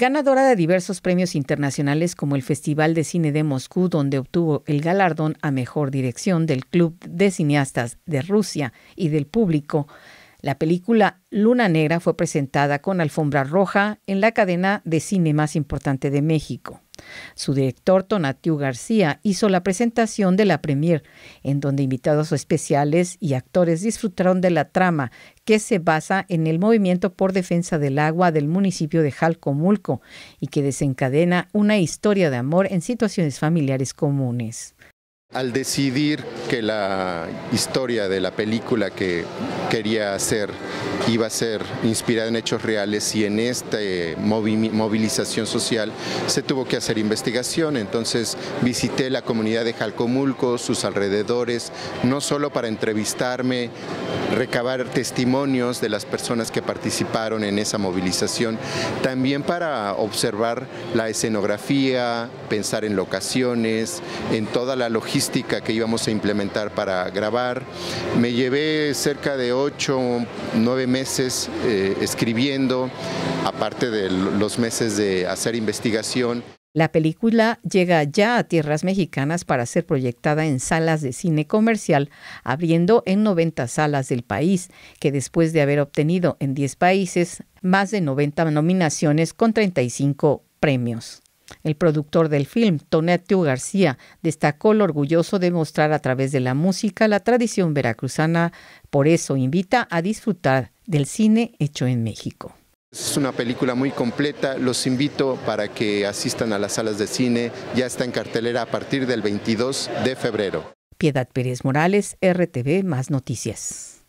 ganadora de diversos premios internacionales como el Festival de Cine de Moscú, donde obtuvo el galardón a Mejor Dirección del Club de Cineastas de Rusia y del público. La película Luna Negra fue presentada con alfombra roja en la cadena de cine más importante de México. Su director, Tonatiu García, hizo la presentación de la premier, en donde invitados especiales y actores disfrutaron de la trama que se basa en el movimiento por defensa del agua del municipio de Jalcomulco y que desencadena una historia de amor en situaciones familiares comunes. Al decidir que la historia de la película que quería hacer iba a ser inspirada en hechos reales y en esta eh, movilización social se tuvo que hacer investigación, entonces visité la comunidad de Jalcomulco, sus alrededores, no solo para entrevistarme, recabar testimonios de las personas que participaron en esa movilización, también para observar la escenografía, pensar en locaciones, en toda la logística que íbamos a implementar para grabar. Me llevé cerca de ocho, nueve meses eh, escribiendo, aparte de los meses de hacer investigación. La película llega ya a tierras mexicanas para ser proyectada en salas de cine comercial, abriendo en 90 salas del país, que después de haber obtenido en 10 países más de 90 nominaciones con 35 premios. El productor del film, Tonetio García, destacó lo orgulloso de mostrar a través de la música la tradición veracruzana, por eso invita a disfrutar del cine hecho en México. Es una película muy completa, los invito para que asistan a las salas de cine, ya está en cartelera a partir del 22 de febrero. Piedad Pérez Morales, RTV, más noticias.